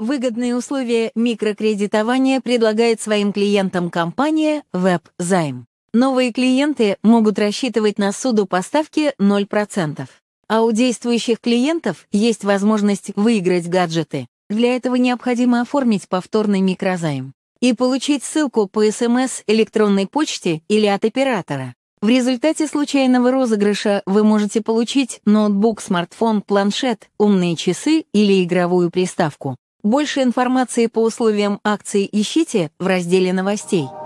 Выгодные условия микрокредитования предлагает своим клиентам компания WebZyme. Новые клиенты могут рассчитывать на суду поставки ставке 0%, а у действующих клиентов есть возможность выиграть гаджеты. Для этого необходимо оформить повторный микрозайм и получить ссылку по СМС, электронной почте или от оператора. В результате случайного розыгрыша вы можете получить ноутбук, смартфон, планшет, умные часы или игровую приставку. Больше информации по условиям акции ищите в разделе новостей.